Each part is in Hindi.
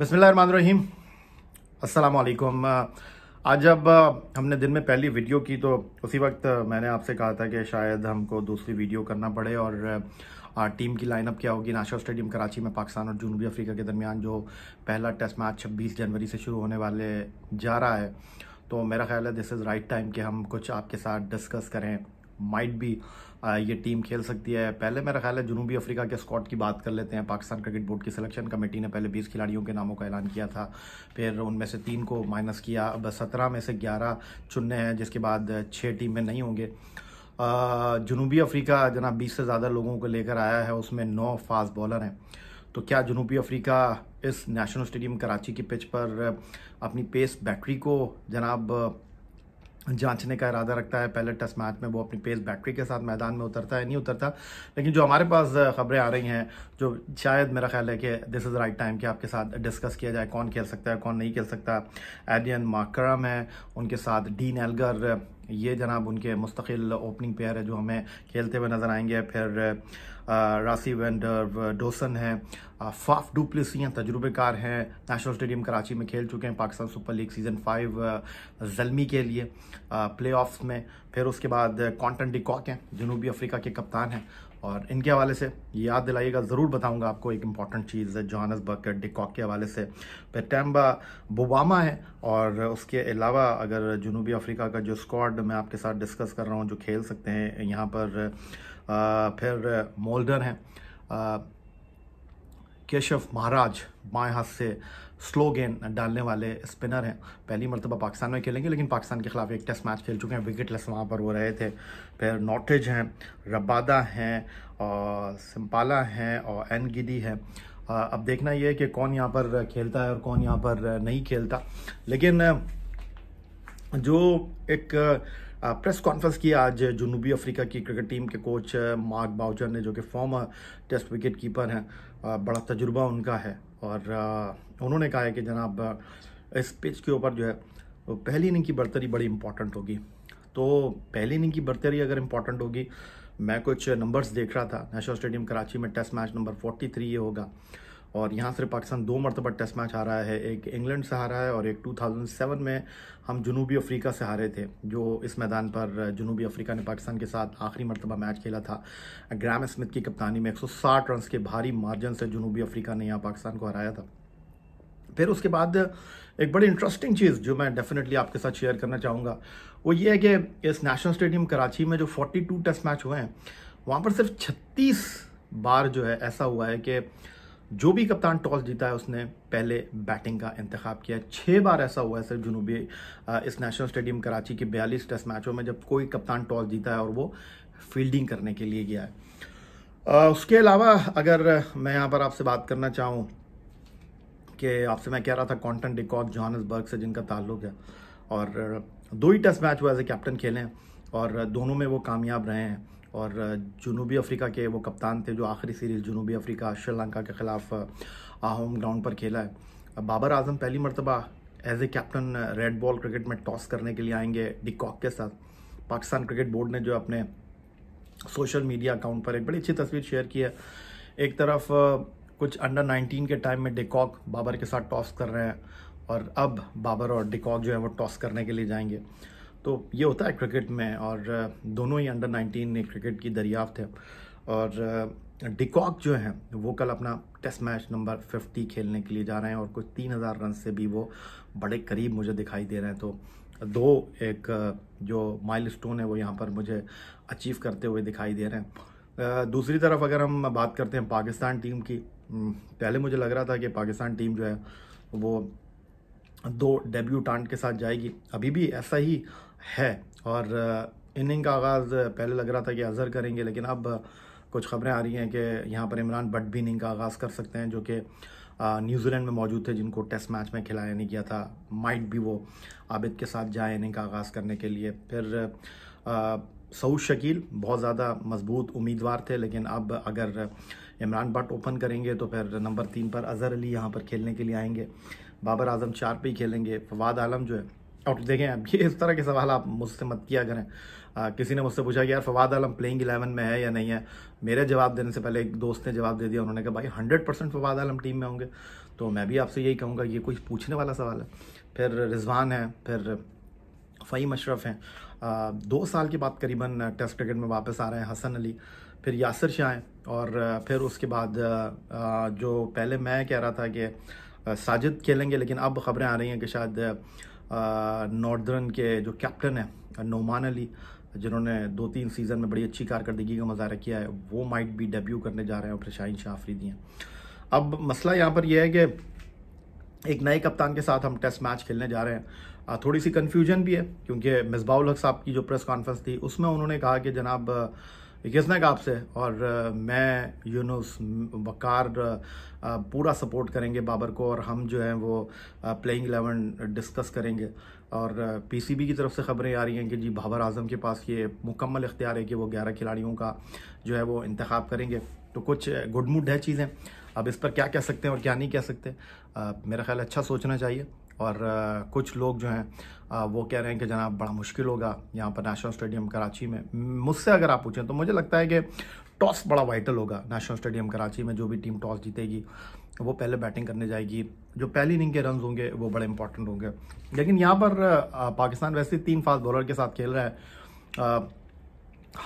बसमीम असलकुम आज जब हमने दिन में पहली वीडियो की तो उसी वक्त मैंने आपसे कहा था कि शायद हमको दूसरी वीडियो करना पड़े और टीम की लाइनअप क्या होगी नाशा स्टेडियम कराची में पाकिस्तान और जनूबी अफ्रीका के दरमियान जो पहला टेस्ट मैच छब्बीस जनवरी से शुरू होने वाले जा रहा है तो मेरा ख्याल है दिस इज़ राइट टाइम कि हम कुछ आपके साथ डिस्कस करें माइट भी ये टीम खेल सकती है पहले मेरा ख्याल है जनूबी अफ्रीका के स्कॉट की बात कर लेते हैं पाकिस्तान क्रिकेट बोर्ड की सिलेक्शन कमेटी ने पहले 20 खिलाड़ियों के नामों का ऐलान किया था फिर उनमें से तीन को माइनस किया अब सत्रह में से ग्यारह चुनने हैं जिसके बाद छः टीम में नहीं होंगे जनूबी अफ्रीका जनाब बीस से ज़्यादा लोगों को लेकर आया है उसमें नौ फास्ट बॉलर हैं तो क्या जनूबी अफ्रीका इस नेशनल स्टेडियम कराची की पिच पर अपनी पेस बैटरी को जनाब जांचने का इरादा रखता है पहले टेस्ट मैच में वो अपनी पेस बैटरी के साथ मैदान में उतरता है नहीं उतरता लेकिन जो हमारे पास खबरें आ रही हैं जो शायद मेरा ख्याल है कि दिस इज़ राइट टाइम कि आपके साथ डिस्कस किया जाए कौन खेल सकता है कौन नहीं खेल सकता एडियन माक्रम है उनके साथ डीन एलगर ये जनाब उनके मुस्तकिल ओपनिंग पेयर है जो हमें खेलते हुए नज़र आएंगे फिर रासी वेंडर डोसन है फाफ डुप्लिसी हैं तजुर्बेकार हैं नेशनल स्टेडियम कराची में खेल चुके हैं Pakistan Super League season five Zalmi के लिए प्ले में फिर उसके बाद कॉन्टन डिकॉक हैं जनूबी अफ्रीका के कप्तान हैं और इनके हवाले से याद दिलाइएगा ज़रूर बताऊंगा आपको एक इम्पॉर्टेंट चीज़ जॉनस बर्क डिकॉक के हवाले से फिर टैम्बा बोबामा है और उसके अलावा अगर जनूबी अफ्रीका का जो स्क्वाड मैं आपके साथ डिस्कस कर रहा हूँ जो खेल सकते हैं यहाँ पर आ, फिर मोल्डर हैं केशव महाराज बाएँ हाथ से स्लो गेंद डालने वाले स्पिनर हैं पहली मरतबा पाकिस्तान में खेलेंगे लेकिन पाकिस्तान के खिलाफ एक टेस्ट मैच खेल चुके हैं लेस वहाँ पर वो रहे थे फिर नॉटेज हैं रबादा हैं और सिम्पाला हैं और एन गिदी है अब देखना ये है कि कौन यहाँ पर खेलता है और कौन यहाँ पर नहीं खेलता लेकिन जो एक प्रेस कॉन्फ्रेंस की आज जनूबी अफ्रीका की क्रिकेट टीम के कोच मार्क बाउचर ने जो कि फॉर्मर टेस्ट विकेट कीपर हैं बड़ा तजुर्बा उनका है और उन्होंने कहा है कि जनाब इस पिच के ऊपर जो है पहली इनिंग की बर्तरी बड़ी इंपॉर्टेंट होगी तो पहली इनिंग की बर्तरी अगर इंपॉर्टेंट होगी मैं कुछ नंबर्स देख रहा था नेशनल स्टेडियम कराची में टेस्ट मैच नंबर 43 ये होगा और यहाँ से पाकिस्तान दो मरतबा टेस्ट मैच हारा है एक इंग्लैंड से हारा है और एक 2007 में हम जनूबी अफ्रीका से हारे थे जो इस मैदान पर जनूबी अफ्रीका ने पाकिस्तान के साथ आखिरी मरतबा मैच खेला था ग्राम स्मिथ की कप्तानी में 160 रन के भारी मार्जिन से जनूबी अफ्रीका ने यहाँ पाकिस्तान को हराया था फिर उसके बाद एक बड़ी इंटरेस्टिंग चीज़ जो मैं डेफिनेटली आपके साथ शेयर करना चाहूँगा वो ये है कि इस नेशनल स्टेडियम कराची में जो 42 टेस्ट मैच हुए हैं वहाँ पर सिर्फ 36 बार जो है ऐसा हुआ है कि जो भी कप्तान टॉस जीता है उसने पहले बैटिंग का इंतखब किया छः बार ऐसा हुआ है सिर्फ जुनूबी इस नेशनल स्टेडियम कराची के बयालीस टेस्ट मैचों में जब कोई कप्तान टॉस जीता है और वो फील्डिंग करने के लिए गया है उसके अलावा अगर मैं यहाँ पर आपसे बात करना चाहूँ कि आपसे मैं कह रहा था कॉन्टन डिकॉक जोहानसबर्ग से जिनका ताल्लुक है और दो ही टेस्ट मैच वो एज ए कैप्टन खेले हैं और दोनों में वो कामयाब रहे हैं और जनूबी अफ्रीका के वो कप्तान थे जो आखिरी सीरीज़ जनूबी अफ्रीका श्रीलंका के ख़िलाफ़ होम ग्राउंड पर खेला है बाबर आजम पहली मरतबा as a captain red ball cricket में टॉस करने के लिए आएंगे डिकॉक के साथ पाकिस्तान क्रिकेट बोर्ड ने जो अपने सोशल मीडिया अकाउंट पर एक बड़ी अच्छी तस्वीर शेयर की है एक तरफ कुछ अंडर 19 के टाइम में डिकॉक बाबर के साथ टॉस कर रहे हैं और अब बाबर और डिकॉक जो है वो टॉस करने के लिए जाएंगे तो ये होता है क्रिकेट में और दोनों ही अंडर 19 ने क्रिकेट की दरियाफ्त है और डिकॉक जो हैं वो कल अपना टेस्ट मैच नंबर 50 खेलने के लिए जा रहे हैं और कुछ 3000 रन से भी वो बड़े करीब मुझे दिखाई दे रहे हैं तो दो एक जो माइल स्टोन है वो यहाँ पर मुझे अचीव करते हुए दिखाई दे रहे हैं दूसरी तरफ अगर हम बात करते हैं पाकिस्तान टीम की पहले मुझे लग रहा था कि पाकिस्तान टीम जो है वो दो डेब्यूटांट के साथ जाएगी अभी भी ऐसा ही है और इनिंग का आगाज़ पहले लग रहा था कि अज़हर करेंगे लेकिन अब कुछ खबरें आ रही हैं कि यहाँ पर इमरान बट भी इनिंग का आगाज़ कर सकते हैं जो कि न्यूजीलैंड में मौजूद थे जिनको टेस्ट मैच में खिलाया नहीं गया था माइट भी वो आबिद के साथ जाए इनिंग का आगाज़ करने के लिए फिर सऊद शकील बहुत ज़्यादा मजबूत उम्मीदवार थे लेकिन अब अगर इमरान बट ओपन करेंगे तो फिर नंबर तीन पर अज़हर अली यहाँ पर खेलने के लिए आएंगे बाबर आजम चार पे ही खेलेंगे फवाद आलम जो है और देखें अब ये इस तरह के सवाल आप मुझसे मत किया करें आ, किसी ने मुझसे पूछा कि यार फवाद आलम प्लेइंग इलेवन में है या नहीं है मेरे जवाब देने से पहले एक दोस्त ने जवाब दे दिया उन्होंने कहा भाई hundred percent Fawad Alam team में होंगे तो मैं भी आपसे यही कहूँगा ये कोई पूछने वाला सवाल है फिर रिजवान है फिर फ़हीम अशरफ हैं दो साल के बाद करीबन टेस्ट क्रिकेट में वापस आ रहे हैं हसन अली फिर यासर शाह हैं और फिर उसके बाद जो पहले मैं कह रहा था कि साजिद खेलेंगे लेकिन अब खबरें आ रही हैं कि शायद नॉर्दर्न के जो कैप्टन है नोमान अली जिन्होंने दो तीन सीज़न में बड़ी अच्छी कारकर्दगी का मजारा किया है वो माइट भी डेब्यू करने जा रहे हैं और फिर शाहिन शाह आफरीदी हैं अब मसला यहाँ पर यह है कि एक नए कप्तान के साथ हम टेस्ट मैच खेलने जा रहे हैं थोड़ी सी कन्फ्यूजन भी है क्योंकि मिसबाउल हक साहब की जो प्रेस कॉन्फ्रेंस थी उसमें उन्होंने कहा कि जनाब यजनक आपसे और मैं यूनुस वकार पूरा सपोर्ट करेंगे बाबर को और हम जो हैं वो प्लेइंग एलेवन डिस्कस करेंगे और पीसीबी की तरफ से खबरें आ रही हैं कि जी बाबर आजम के पास ये मुकम्मल इख्तियार है कि वो ग्यारह खिलाड़ियों का जो है वो इंतखब करेंगे तो कुछ गुड मूड है चीज़ें अब इस पर क्या कह सकते हैं और क्या नहीं कह सकते आ, मेरा ख्याल अच्छा सोचना चाहिए और कुछ लोग जो हैं वो कह रहे हैं कि जनाब बड़ा मुश्किल होगा यहाँ पर नेशनल स्टेडियम कराची में मुझसे अगर आप पूछें तो मुझे लगता है कि टॉस बड़ा वाइटल होगा नेशनल स्टेडियम कराची में जो भी टीम टॉस जीतेगी वो पहले बैटिंग करने जाएगी जो पहली इनिंग के रन होंगे वो बड़े इंपॉर्टेंट होंगे लेकिन यहाँ पर पाकिस्तान वैसे तीन फास्ट बॉलर के साथ खेल रहा है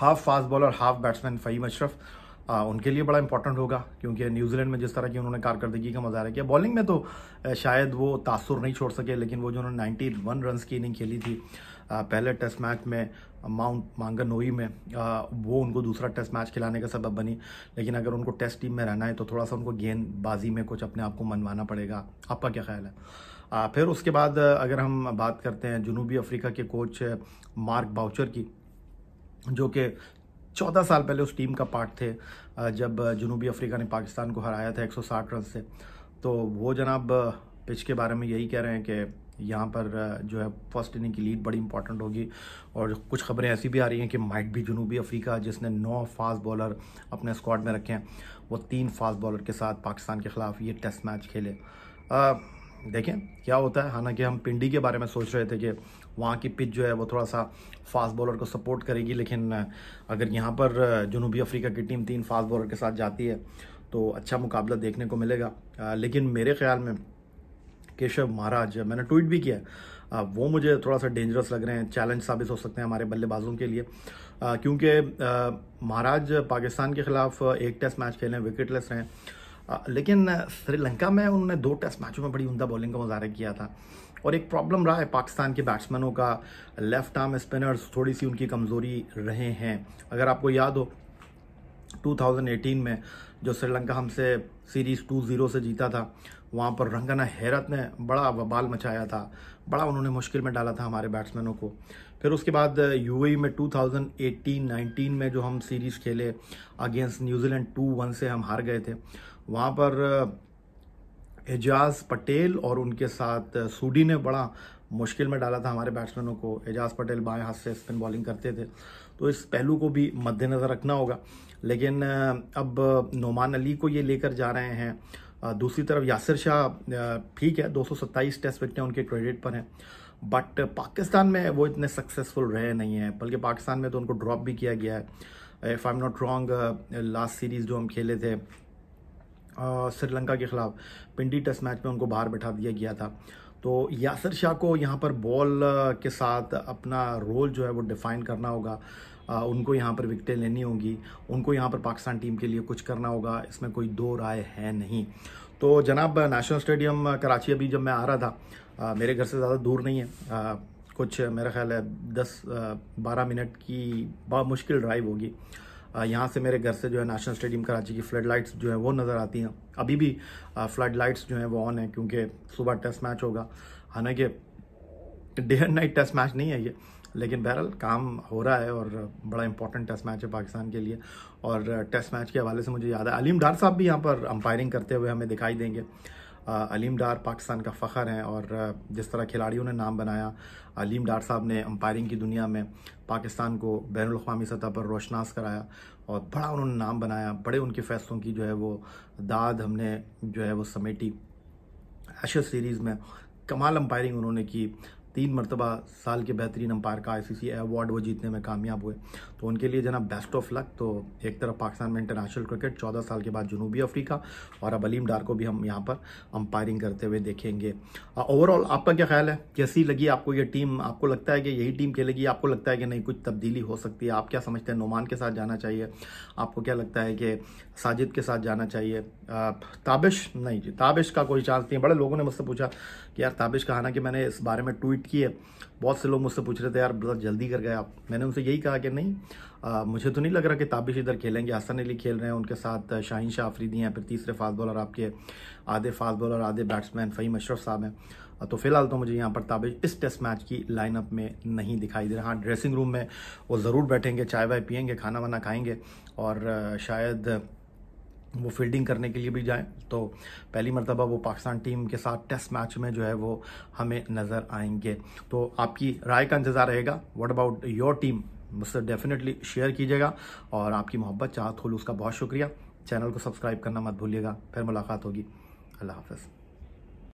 half fast bowler half batsman Faheem Ashraf आ, उनके लिए बड़ा इंपॉर्टेंट होगा क्योंकि न्यूजीलैंड में जिस तरह की उन्होंने कारकर्दगी का मजा किया बॉलिंग में तो शायद वो तासुर नहीं छोड़ सके लेकिन वो जो उन्होंने नाइन्टी वन रन की इनिंग खेली थी आ, पहले टेस्ट मैच में माउंट मांगनोई में आ, वो उनको दूसरा टेस्ट मैच खिलाने का सबब बनी लेकिन अगर उनको टेस्ट टीम में रहना है तो थोड़ा सा उनको गेंदबाजी में कुछ अपने आप को मनवाना पड़ेगा आपका क्या ख्याल है आ, फिर उसके बाद अगर हम बात करते हैं जनूबी अफ्रीका के कोच मार्क बाउचर की जो कि चौदह साल पहले उस टीम का पार्ट थे जब जनूबी अफ्रीका ने पाकिस्तान को हराया था 160 रन से तो वो जनाब पिच के बारे में यही कह रहे हैं कि यहाँ पर जो है फर्स्ट इनिंग की लीड बड़ी इंपॉर्टेंट होगी और कुछ खबरें ऐसी भी आ रही हैं कि माइट भी जनूबी अफ्रीका जिसने नौ फास्ट बॉलर अपने स्क्वाड में रखे हैं वो तीन फास्ट बॉलर के साथ पाकिस्तान के ख़िलाफ़ ये टेस्ट मैच खेले आ, देखें क्या होता है हालांकि हम पिंडी के बारे में सोच रहे थे कि वहाँ की पिच जो है वो थोड़ा सा फास्ट बॉलर को सपोर्ट करेगी लेकिन अगर यहाँ पर जनूबी अफ्रीका की टीम तीन फास्ट बॉलर के साथ जाती है तो अच्छा मुकाबला देखने को मिलेगा लेकिन मेरे ख्याल में केशव महाराज मैंने ट्वीट भी किया वो मुझे थोड़ा सा डेंजरस लग रहे हैं चैलेंज साबित हो सकते हैं हमारे बल्लेबाजों के लिए क्योंकि महाराज पाकिस्तान के खिलाफ एक टेस्ट मैच खेलें विकेटलेस हैं लेकिन श्रीलंका में उन्होंने दो टेस्ट मैचों में बड़ी उमदा बॉलिंग का मुजाहरा किया था और एक प्रॉब्लम रहा है पाकिस्तान के बैट्समैनों का लेफ्ट आर्म स्पिनर्स थोड़ी सी उनकी कमज़ोरी रहे हैं अगर आपको याद हो 2018 में जो श्रीलंका हमसे सीरीज टू ज़ीरो से जीता था वहाँ पर रंगना हैरत ने बड़ा वबाल मचाया था बड़ा उन्होंने मुश्किल में डाला था हमारे बैट्समैनों को फिर उसके बाद यूएई में 2018-19 में जो हम सीरीज़ खेले अगेंस्ट न्यूजीलैंड 2-1 से हम हार गए थे वहाँ पर एजाज पटेल और उनके साथ सूडी ने बड़ा मुश्किल में डाला था हमारे बैट्समैनों को एजाज पटेल बाएं हाथ से स्पिन बॉलिंग करते थे तो इस पहलू को भी मद्देनज़र रखना होगा लेकिन अब नोमान अली को ये लेकर जा रहे हैं दूसरी तरफ यासिर शाह ठीक है 227 टेस्ट विकटें उनके क्रेडिट पर हैं बट पाकिस्तान में वो इतने सक्सेसफुल रहे नहीं हैं बल्कि पाकिस्तान में तो उनको ड्रॉप भी किया गया है if I am not wrong last series जो हम खेले थे श्रीलंका के ख़िलाफ़ पिंडी टेस्ट मैच में उनको बाहर बैठा दिया गया था तो यासर शाह को यहाँ पर बॉल के साथ अपना रोल जो है वो डिफ़ाइन करना होगा आ, उनको यहाँ पर विकटें लेनी होगी उनको यहाँ पर पाकिस्तान टीम के लिए कुछ करना होगा इसमें कोई दो राय है नहीं तो जनाब नेशनल स्टेडियम कराची अभी जब मैं आ रहा था आ, मेरे घर से ज़्यादा दूर नहीं है आ, कुछ मेरा ख्याल है दस बारह मिनट की बा मुश्किल ड्राइव होगी यहाँ से मेरे घर से जो है नेशनल स्टेडियम कराची की फ्लड लाइट्स जो है वो नज़र आती हैं अभी भी फ्लड लाइट्स जो हैं वो ऑन है क्योंकि सुबह टेस्ट मैच होगा हालांकि day and night test match नहीं है ये लेकिन बहरहाल काम हो रहा है और बड़ा इंपॉर्टेंट टेस्ट मैच है पाकिस्तान के लिए और टेस्ट मैच के हवाले से मुझे याद है अलीम डार साहब भी यहाँ पर अंपायरिंग करते हुए हमें दिखाई देंगे अलीम डार पाकिस्तान का फ़खर है और जिस तरह खिलाड़ियों ने नाम बनाया अलीम डार साहब ने अंपायरिंग की दुनिया में पाकिस्तान को बैन अवी सतह पर रोशनास कराया और बड़ा उन्होंने नाम बनाया बड़े उनके फ़ैसलों की जो है वो दाद हमने जो है वो समेटी एशर सीरीज़ में कमाल अंपायरिंग उन्होंने की तीन मरतबा साल के बेहतरीन अंपायर का आईसीसी अवार्ड वो जीतने में कामयाब हुए तो उनके लिए जना बेस्ट ऑफ लक तो एक तरफ पाकिस्तान में इंटरनेशनल क्रिकेट चौदह साल के बाद जनूबी अफ्रीका और अब अलीम डार को भी हम यहाँ पर अंपायरिंग करते हुए देखेंगे ओवरऑल आपका क्या ख्याल है कैसी लगी आपको ये टीम आपको लगता है कि यही टीम खेलेगी आपको लगता है कि नहीं कुछ तब्दीली हो सकती है आप क्या समझते हैं नुमान के साथ जाना चाहिए आपको क्या लगता है कि साजिद के साथ जाना चाहिए ताबिश नहीं जी ताबिश का कोई चांस नहीं बड़े लोगों ने मुझसे पूछा कि यार ताबिश का कि मैंने इस बारे में ट्वीट की है बहुत से लोग मुझसे पूछ रहे थे यार बड़ा जल्दी कर गए आप मैंने उनसे यही कहा कि नहीं आ, मुझे तो नहीं लग रहा कि ताबिश इधर खेलेंगे हसन अली खेल रहे हैं उनके साथ शाहिन शाह आफरीदी हैं फिर तीसरे फास्ट बॉलर आपके आधे फास्ट बॉलर आधे बैट्समैन फ़हीम अशरफ साहब हैं तो फिलहाल तो मुझे यहाँ पर ताबिश इस टेस्ट मैच की लाइनअप में नहीं दिखाई दे रहा हाँ ड्रेसिंग रूम में वो ज़रूर बैठेंगे चाय वाय पियेंगे खाना वाना खाएंगे और शायद वो फील्डिंग करने के लिए भी जाएं तो पहली मरतबा वो पाकिस्तान टीम के साथ टेस्ट मैच में जो है वो हमें नज़र आएंगे तो आपकी राय का इंतज़ार रहेगा व्हाट अबाउट योर टीम मुझसे डेफिनेटली शेयर कीजिएगा और आपकी मोहब्बत चाहत हो उसका बहुत शुक्रिया चैनल को सब्सक्राइब करना मत भूलिएगा फिर मुलाकात होगी अल्लाह हाफ़